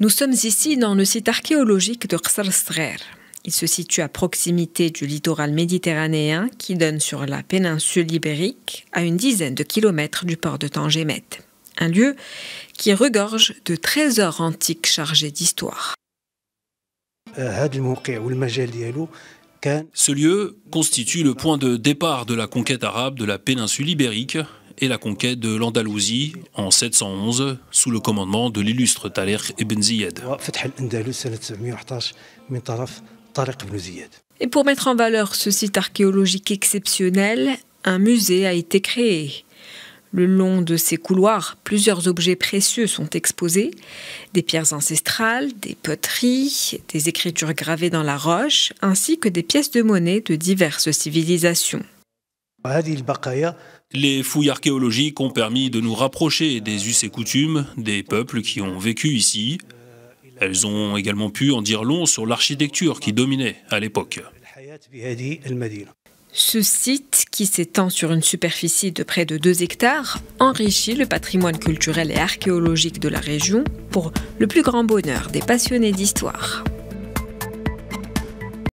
Nous sommes ici dans le site archéologique de Khsar Il se situe à proximité du littoral méditerranéen qui donne sur la péninsule ibérique à une dizaine de kilomètres du port de Tangemet, un lieu qui regorge de trésors antiques chargés d'histoire. Ce lieu constitue le point de départ de la conquête arabe de la péninsule ibérique et la conquête de l'Andalousie en 711 sous le commandement de l'illustre Tariq ibn Ziyad. Et pour mettre en valeur ce site archéologique exceptionnel, un musée a été créé. Le long de ces couloirs, plusieurs objets précieux sont exposés, des pierres ancestrales, des poteries, des écritures gravées dans la roche, ainsi que des pièces de monnaie de diverses civilisations. Les fouilles archéologiques ont permis de nous rapprocher des us et coutumes des peuples qui ont vécu ici. Elles ont également pu en dire long sur l'architecture qui dominait à l'époque. Ce site, qui s'étend sur une superficie de près de 2 hectares, enrichit le patrimoine culturel et archéologique de la région pour le plus grand bonheur des passionnés d'histoire.